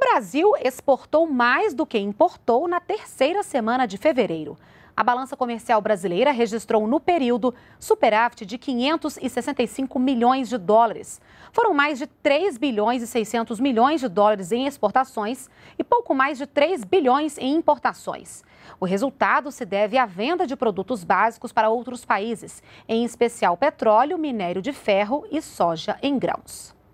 O Brasil exportou mais do que importou na terceira semana de fevereiro. A balança comercial brasileira registrou no período superávit de 565 milhões de dólares. Foram mais de 3 bilhões e 600 milhões de dólares em exportações e pouco mais de 3 bilhões em importações. O resultado se deve à venda de produtos básicos para outros países, em especial petróleo, minério de ferro e soja em grãos.